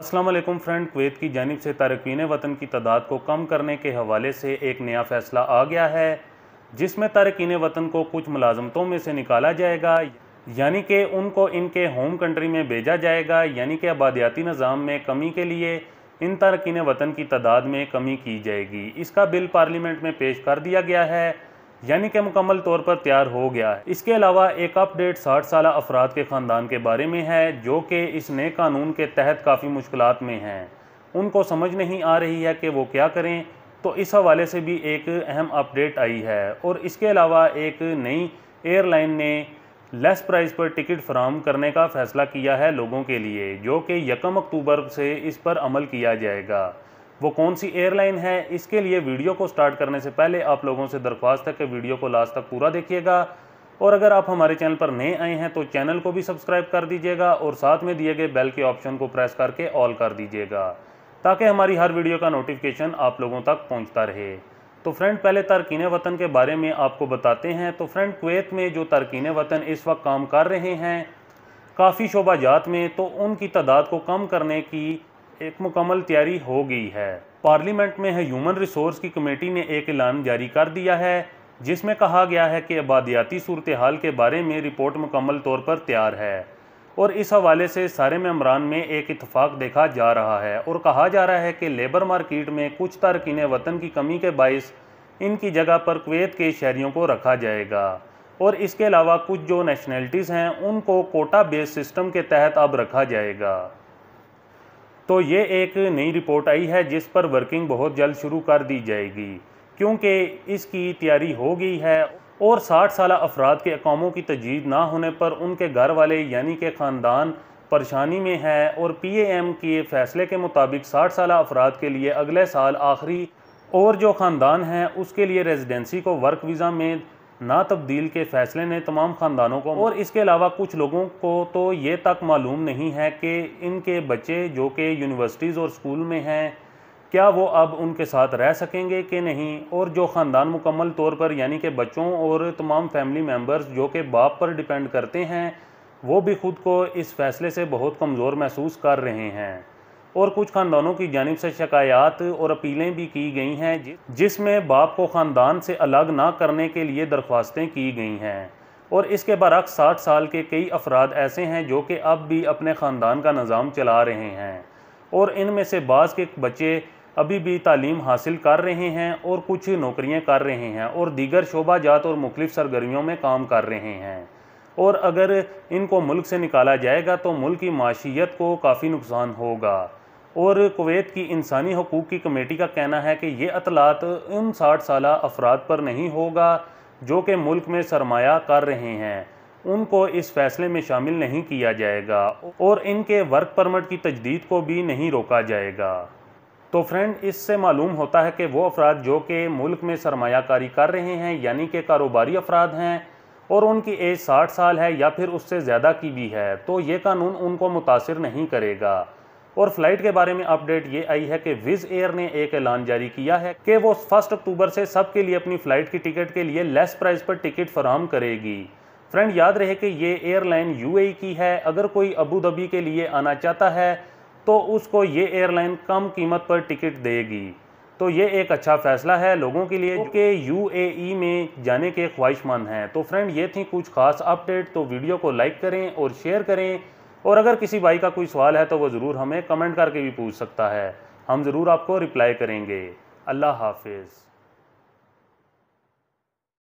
Aslam friend Kuwait की जानब से तारकिन वतन की तादाद को कम करने के हवाले से एक नया फैसला आ गया है जिसमें तारकिन वतन को कुछ मुलाजमतों में से निकाला जाएगा यानी कि उनको इनके होम कंट्री में भेजा जाएगा यानी कि आबादियाती निज़ाम में कमी के लिए इन तारकिन वतन की तादाद में कमी की जाएगी इसका बिल पार्लियामेंट में पेश कर दिया गया है यानी कि मुकम्मल तौर पर तैयार हो गया है इसके अलावा एक अपडेट साठ साल अफराद के ख़ानदान के बारे में है जो कि इस नए कानून के तहत काफ़ी मुश्किल में हैं उनको समझ नहीं आ रही है कि वो क्या करें तो इस हवाले से भी एक अहम अपडेट आई है और इसके अलावा एक नई एयरलाइन ने लेस प्राइस पर टिकट फराम करने का फ़ैसला किया है लोगों के लिए जो कि यकम अक्टूबर से इस पर अमल किया जाएगा वो कौन सी एयरलाइन है इसके लिए वीडियो को स्टार्ट करने से पहले आप लोगों से दरख्वास्त है कि वीडियो को लास्ट तक पूरा देखिएगा और अगर आप हमारे चैनल पर नए आए हैं तो चैनल को भी सब्सक्राइब कर दीजिएगा और साथ में दिए गए बेल के ऑप्शन को प्रेस करके ऑल कर दीजिएगा ताकि हमारी हर वीडियो का नोटिफिकेशन आप लोगों तक पहुंचता रहे तो फ्रेंड पहले तारकिन वतन के बारे में आपको बताते हैं तो फ्रेंड कुवैत में जो तारकिन वतन इस वक्त काम कर रहे हैं काफ़ी शोबाजात में तो उनकी तादाद को कम करने की एक मुकम्मल तैयारी हो गई है पार्लियामेंट में ह्यूमन रिसोर्स की कमेटी ने एक ऐलान जारी कर दिया है जिसमें कहा गया है कि आबादियाती सूरत हाल के बारे में रिपोर्ट मुकम्मल तौर पर तैयार है और इस हवाले से सारे मम्बरान में एक इतफाक़ देखा जा रहा है और कहा जा रहा है कि लेबर मार्किट में कुछ तारकिन वतन की कमी के बायस इनकी जगह पर कुवैत के शहरीों को रखा जाएगा और इसके अलावा कुछ जो नेशनलिटीज़ हैं उनको कोटा बेस सिस्टम के तहत अब रखा जाएगा तो ये एक नई रिपोर्ट आई है जिस पर वर्किंग बहुत जल्द शुरू कर दी जाएगी क्योंकि इसकी तैयारी हो गई है और 60 साल अफराद के अकामों की तजीद ना होने पर उनके घर वाले यानी के ख़ानदान परेशानी में है और पी एम के फैसले के मुताबिक 60 साल अफराद के लिए अगले साल आखिरी और जो ख़ानदान हैं उसके लिए रेजिडेंसी को वर्क वीज़ा में ना तब्दील के फैसले ने तमाम ख़ानदानों को और इसके अलावा कुछ लोगों को तो ये तक मालूम नहीं है कि इनके बच्चे जो कि यूनिवर्सिटीज़ और स्कूल में हैं क्या वो अब उनके साथ रह सकेंगे कि नहीं और जो ख़ानदान मुकम्मल तौर पर यानी कि बच्चों और तमाम फैमिली मेम्बर्स जो कि बाप पर डिपेंड करते हैं वो भी ख़ुद को इस फैसले से बहुत कमज़ोर महसूस कर रहे हैं और कुछ ख़ानदानों की जानब से शिकायात और अपीलें भी की गई हैं जिसमें बाप को ख़ानदान से अलग ना करने के लिए दरख्वास्तें की गई हैं और इसके बरक्स साठ साल के कई अफराद ऐसे हैं जो कि अब भी अपने ख़ानदान का निज़ाम चला रहे हैं और इनमें से बाज़ के बच्चे अभी भी तालीम हासिल कर रहे हैं और कुछ नौकरियाँ कर रहे हैं और दीगर जात और मुख्तु सरगर्मियों में काम कर रहे हैं और अगर इनको मुल्क से निकाला जाएगा तो मुल्क की माशियत को काफ़ी नुकसान होगा और कुवैत की इंसानी हकूक़ की कमेटी का कहना है कि ये अतलात उन साठ साल अफराद पर नहीं होगा जो कि मुल्क में सरमाया कर रहे हैं उनको इस फैसले में शामिल नहीं किया जाएगा और इनके वर्क परमिट की तजदीद को भी नहीं रोका जाएगा तो फ्रेंड इससे मालूम होता है कि वो अफराद जो कि मुल्क में सरमाकारी कर रहे हैं यानी कि कारोबारी अफराद हैं और उनकी एज साठ साल है या फिर उससे ज़्यादा की भी है तो ये कानून उनको मुतासर नहीं करेगा और फ्लाइट के बारे में अपडेट ये आई है कि विज एयर ने एक ऐलान जारी किया है कि वो फर्स्ट अक्टूबर से सबके लिए अपनी फ्लाइट की टिकट के लिए लेस प्राइस पर टिकट फराम करेगी फ्रेंड याद रहे कि ये एयरलाइन यूएई की है अगर कोई अबू धाबी के लिए आना चाहता है तो उसको ये एयरलाइन कम कीमत पर टिकट देगी तो ये एक अच्छा फैसला है लोगों के लिए कि यू में जाने के ख्वाहिशमंद हैं तो फ्रेंड ये थी कुछ खास अपडेट तो वीडियो को लाइक करें और शेयर करें और अगर किसी भाई का कोई सवाल है तो वो ज़रूर हमें कमेंट करके भी पूछ सकता है हम ज़रूर आपको रिप्लाई करेंगे अल्लाह हाफिज़